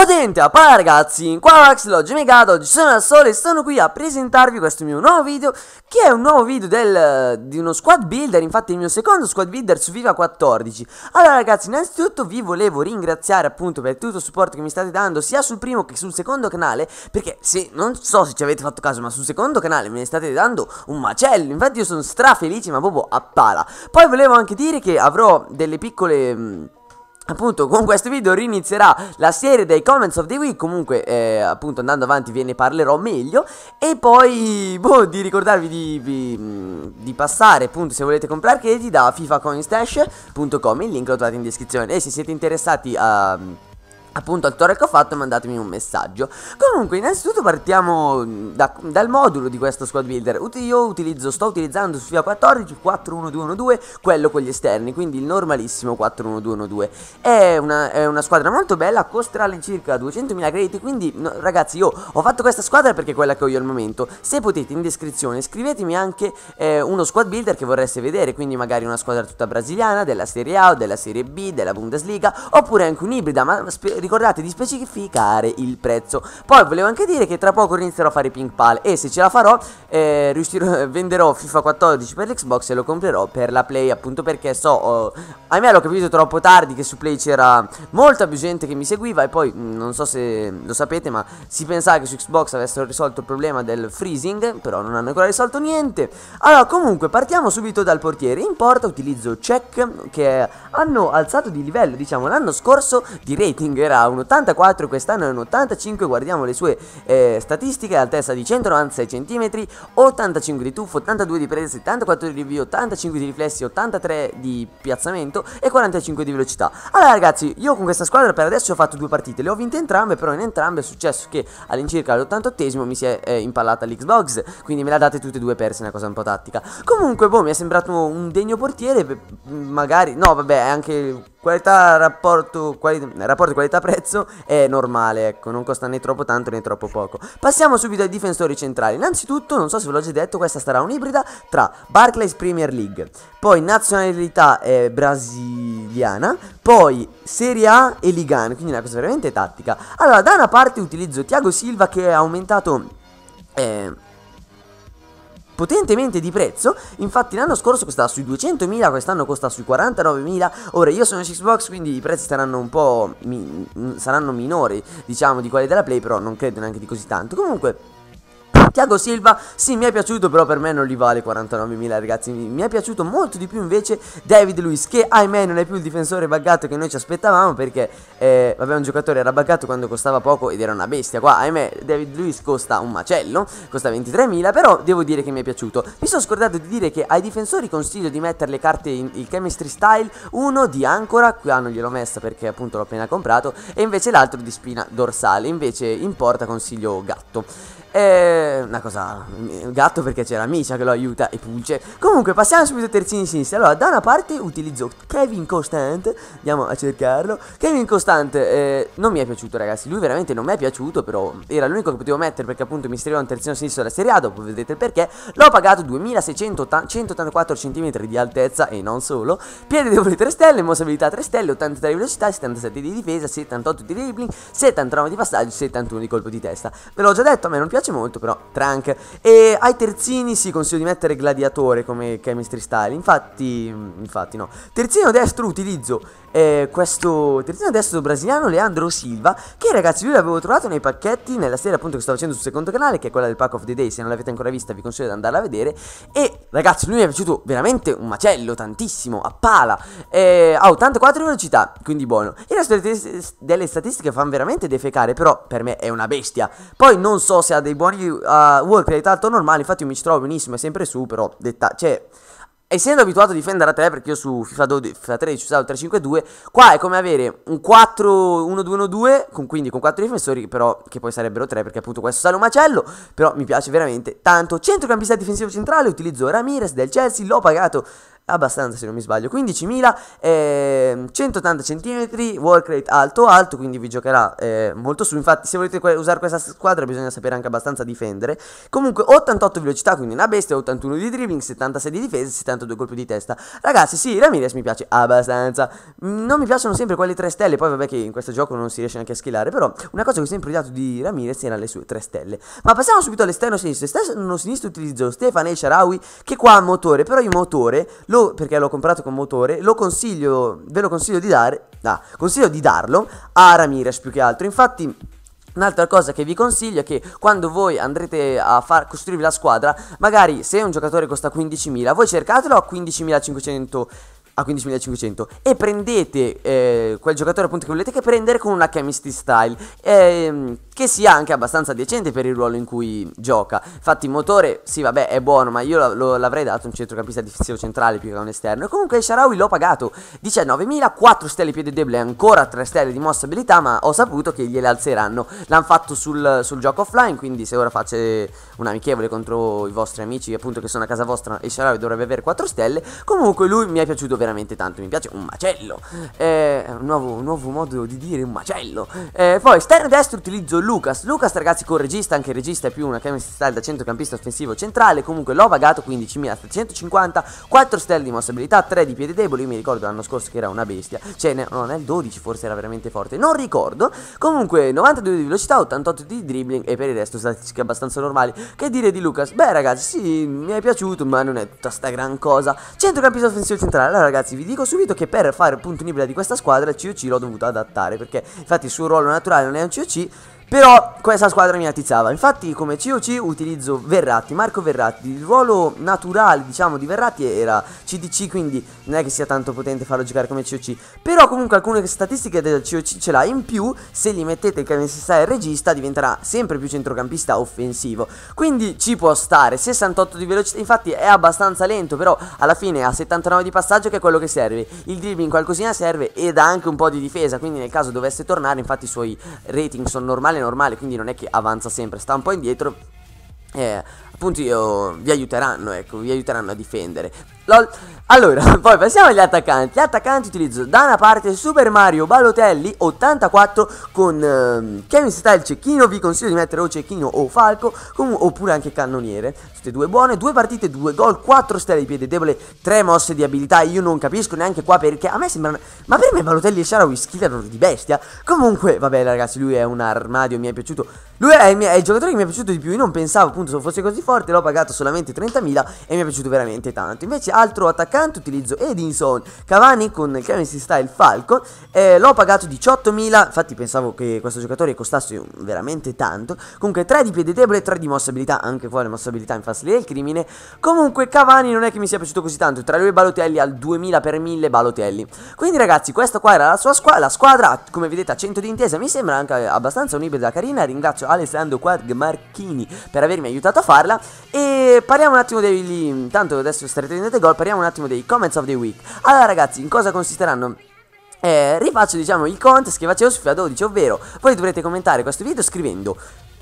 Potente a palla ragazzi, qua Max Loggi Megato, oggi sono al sole e sono qui a presentarvi questo mio nuovo video Che è un nuovo video del, di uno squad builder, infatti il mio secondo squad builder su Viva 14 Allora ragazzi, innanzitutto vi volevo ringraziare appunto per tutto il supporto che mi state dando Sia sul primo che sul secondo canale, perché se, non so se ci avete fatto caso ma sul secondo canale me ne state dando un macello Infatti io sono stra felice, ma proprio a pala Poi volevo anche dire che avrò delle piccole... Mh, Appunto con questo video rinizierà la serie dei comments of the week Comunque eh, appunto andando avanti ve ne parlerò meglio E poi boh, di ricordarvi di, di, mm, di passare appunto se volete comprare crediti da fifacoinstash.com Il link lo trovate in descrizione E se siete interessati a appunto al torre che ho fatto mandatemi un messaggio comunque innanzitutto partiamo da, dal modulo di questo squad builder io utilizzo, sto utilizzando su FIA 14 4-1-2-1-2 quello con gli esterni quindi il normalissimo 4-1-2-1-2 è una, è una squadra molto bella costerà all'incirca 200.000 crediti quindi no, ragazzi io ho fatto questa squadra perché è quella che ho io al momento se potete in descrizione scrivetemi anche eh, uno squad builder che vorreste vedere quindi magari una squadra tutta brasiliana della Serie A o della Serie B della Bundesliga oppure anche un'ibrida ma spero ricordate di specificare il prezzo. Poi volevo anche dire che tra poco inizierò a fare Pink pal e se ce la farò eh, riuscirò, venderò FIFA 14 per l'Xbox e lo comprerò per la Play appunto perché so, oh, me l'ho capito troppo tardi che su Play c'era molta più gente che mi seguiva e poi mm, non so se lo sapete ma si pensava che su Xbox avessero risolto il problema del freezing, però non hanno ancora risolto niente. Allora comunque partiamo subito dal portiere, in porta utilizzo check che hanno alzato di livello diciamo l'anno scorso di rating era era un 84, quest'anno è un 85, guardiamo le sue eh, statistiche, altezza di 196 cm, 85 di tuffo, 82 di presa, 74 di rinvio, 85 di riflessi, 83 di piazzamento e 45 di velocità. Allora ragazzi, io con questa squadra per adesso ho fatto due partite, le ho vinte entrambe, però in entrambe è successo che all'incirca all'88esimo mi si è eh, impallata l'Xbox, quindi me la date tutte e due perse, una cosa un po' tattica. Comunque, boh, mi è sembrato un degno portiere, magari, no vabbè, è anche Qualità, rapporto, quali, rapporto qualità-prezzo è normale, ecco, non costa né troppo tanto né troppo poco. Passiamo subito ai difensori centrali. Innanzitutto, non so se ve l'ho già detto, questa sarà un'ibrida tra Barclays Premier League, poi nazionalità eh, brasiliana, poi Serie A e Ligan, quindi una cosa veramente tattica. Allora, da una parte utilizzo Tiago Silva che è aumentato... Eh, potentemente di prezzo. Infatti l'anno scorso costava sui 200.000, quest'anno costa sui 49.000. Ora io sono Xbox, quindi i prezzi saranno un po' mi saranno minori, diciamo, di quelli della Play, però non credo neanche di così tanto. Comunque Tiago Silva, sì mi è piaciuto però per me non li vale 49.000 ragazzi, mi è piaciuto molto di più invece David Luiz che ahimè non è più il difensore buggato che noi ci aspettavamo perché eh, vabbè un giocatore era buggato quando costava poco ed era una bestia qua, ahimè David Luiz costa un macello, costa 23.000 però devo dire che mi è piaciuto. Mi sono scordato di dire che ai difensori consiglio di mettere le carte in il chemistry style, uno di ancora, qua ah, non gliel'ho messa perché appunto l'ho appena comprato e invece l'altro di spina dorsale, invece in porta consiglio gatto. Eh, una cosa, il gatto perché c'è la Misha che lo aiuta e pulce. Comunque, passiamo subito ai terzini sinistri. Allora, da una parte utilizzo Kevin Constant, andiamo a cercarlo. Kevin Constant eh, non mi è piaciuto, ragazzi. Lui veramente non mi è piaciuto, però era l'unico che potevo mettere perché appunto mi serviva un terzino sinistro della Serie A, dopo vedete il perché. L'ho pagato 2684 cm di altezza e non solo. Piede debole 3 stelle, mossabilità 3 stelle, 83 di velocità, 77 di difesa, 78 di dribbling, 79 di passaggio, 71 di colpo di testa. Ve l'ho già detto, a me non piace piace molto però, Trunk. E ai terzini sì, consiglio di mettere Gladiatore come chemistry style. Infatti, mm, infatti no. Terzino destro utilizzo eh, questo terzino destro brasiliano Leandro Silva che ragazzi lui l'avevo trovato nei pacchetti nella serie appunto che sto facendo sul secondo canale che è quella del pack of the day se non l'avete ancora vista vi consiglio di andarla a vedere e ragazzi lui mi è piaciuto veramente un macello tantissimo a pala eh, a 84 velocità quindi buono il resto delle, delle, statistiche fanno veramente defecare però per me è una bestia poi non so se ha dei buoni uh, work rate alto normale infatti io mi ci trovo benissimo è sempre su però detta cioè essendo abituato a difendere a 3 perché io su FIFA, 12, FIFA 13 usavo 3-5-2 qua è come avere un 4-1-2-1-2 con, quindi con 4 difensori però che poi sarebbero 3 perché appunto questo sale un macello però mi piace veramente tanto centrocampista difensivo centrale utilizzo Ramirez del Chelsea l'ho pagato abbastanza se non mi sbaglio 15.180 ehm, cm work rate alto alto quindi vi giocherà eh, molto su infatti se volete usare questa squadra bisogna sapere anche abbastanza difendere comunque 88 velocità quindi una bestia 81 di dribbling 76 di difesa 72 colpi di testa ragazzi sì Ramirez mi piace abbastanza mm, non mi piacciono sempre quelle 3 stelle poi vabbè che in questo gioco non si riesce neanche a schillare però una cosa che ho sempre dato di Ramirez era le sue 3 stelle ma passiamo subito all'esterno sinistro esterno sinistro utilizzo Stefan e Sharawi che qua ha motore però il motore lo lo, perché l'ho comprato con motore, lo consiglio, ve lo consiglio di dare, ah, consiglio di darlo a Ramirez più che altro. Infatti Un'altra cosa che vi consiglio è che quando voi andrete a far costruirvi la squadra, magari se un giocatore costa 15.000, voi cercatelo a 15.500 a 15.500 e prendete eh, quel giocatore appunto che volete che prendere con una chemistry style ehm, che sia anche abbastanza decente per il ruolo in cui gioca infatti il motore sì vabbè è buono ma io l'avrei dato un centrocampista difensivo centrale più che un esterno e comunque Sharawi l'ho pagato 19.000 4 stelle piede debole ancora 3 stelle di mossa abilità ma ho saputo che gliele alzeranno l'hanno fatto sul, sul, gioco offline quindi se ora faccio un amichevole contro i vostri amici appunto che sono a casa vostra e Sharawi dovrebbe avere 4 stelle comunque lui mi è piaciuto veramente veramente tanto mi piace, un macello, eh, un, nuovo, un nuovo modo di dire un macello. Eh, poi esterno destro utilizzo Lucas, Lucas ragazzi con regista, anche regista è più una chemistry style da centrocampista offensivo centrale, comunque l'ho pagato 15.750, 4 stelle di mossa abilità, 3 di piede debole, io mi ricordo l'anno scorso che era una bestia, cioè no, nel 12 forse era veramente forte, non ricordo, comunque 92 di velocità, 88 di dribbling e per il resto statistiche abbastanza normali. Che dire di Lucas? Beh ragazzi sì, mi è piaciuto ma non è tutta sta gran cosa. Centrocampista offensivo centrale, allora ragazzi ragazzi vi dico subito che per fare punto nibile di questa squadra il COC l'ho dovuto adattare perché infatti il suo ruolo naturale non è un COC però questa squadra mi attizzava Infatti come COC utilizzo Verratti, Marco Verratti Il ruolo naturale diciamo di Verratti era CDC Quindi non è che sia tanto potente farlo giocare come COC Però comunque alcune statistiche del COC ce l'ha In più se gli mettete che necessario il regista diventerà sempre più centrocampista offensivo Quindi ci può stare 68 di velocità infatti è abbastanza lento Però alla fine ha 79 di passaggio che è quello che serve Il dribbling qualcosina serve ed ha anche un po' di difesa Quindi nel caso dovesse tornare infatti i suoi rating sono normali canale normale, quindi non è che avanza sempre, sta un po' indietro. Eh, appunto io, vi aiuteranno, ecco, vi aiuteranno a difendere. Lol. Allora, poi passiamo agli attaccanti. Gli attaccanti utilizzo da una parte Super Mario Balotelli 84 con ehm, Kevin Style Cecchino. Vi consiglio di mettere o Cecchino o Falco, com- oppure anche Cannoniere. Tutte e due buone, due partite, due gol, quattro stelle di piede debole, tre mosse di abilità. Io non capisco neanche qua perché. A me sembra. Ma per me Balotelli e Sharawi schillano di bestia. Comunque, vabbè, ragazzi, lui è un armadio, mi è piaciuto. Lui è il, è il giocatore che mi è piaciuto di più. Io non pensavo appunto se fosse così forte. L'ho pagato solamente 30.000 e mi è piaciuto veramente tanto. Invece, altro attaccante utilizzo Edinson Cavani con il Chemistry Style Falcon eh, l'ho pagato 18.000 infatti pensavo che questo giocatore costasse veramente tanto comunque 3 di piede debole e 3 di mossa abilità anche qua le mossa abilità in fase del crimine comunque Cavani non è che mi sia piaciuto così tanto tra lui e Balotelli al 2000 per 1000 Balotelli quindi ragazzi questa qua era la sua squadra la squadra come vedete a 100 di intesa mi sembra anche abbastanza un'ibrida carina ringrazio Alessandro Quagmarchini per avermi aiutato a farla e parliamo un attimo degli intanto adesso starete vedendo gol parliamo un attimo dei comments of the week Allora ragazzi in cosa consisteranno eh, rifaccio diciamo il contest che facevo su FIFA 12 ovvero voi dovrete commentare questo video scrivendo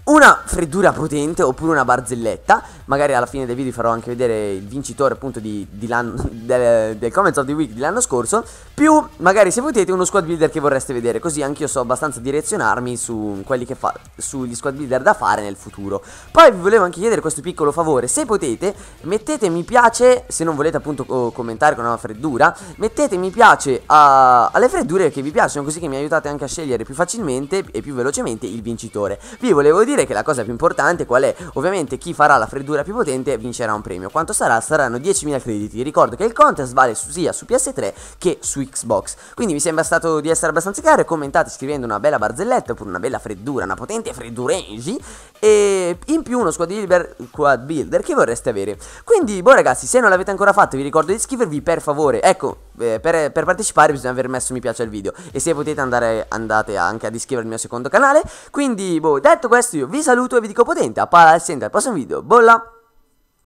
una freddura potente oppure una barzelletta. Magari alla fine del video farò anche vedere il vincitore appunto di, di del, del Comments of the Week dell'anno scorso. Più magari se potete uno squad builder che vorreste vedere. Così anch'io so abbastanza direzionarmi su quelli che fa, sugli squad builder da fare nel futuro. Poi vi volevo anche chiedere questo piccolo favore. Se potete mettete mi piace, se non volete appunto commentare con una freddura, mettete mi piace a, alle freddure che vi piacciono così che mi aiutate anche a scegliere più facilmente e più velocemente il vincitore. Vi volevo dire dire che la cosa più importante qual è? Ovviamente chi farà la freddura più potente vincerà un premio. Quanto sarà? Saranno 10.000 crediti. Ricordo che il contest vale sia su PS3 che su Xbox. Quindi mi sembra stato di essere abbastanza chiaro. Commentate scrivendo una bella barzelletta oppure una bella freddura, una potente freddurengi. E in più uno squad builder, squad builder che vorreste avere. Quindi, boh ragazzi, se non l'avete ancora fatto vi ricordo di iscrivervi per favore. Ecco, eh, per, per, partecipare bisogna aver messo mi piace al video. E se potete andare, andate anche ad iscrivervi al mio secondo canale. Quindi, boh, detto questo io video vi saluto e vi dico potente, a palla al prossimo video, bolla!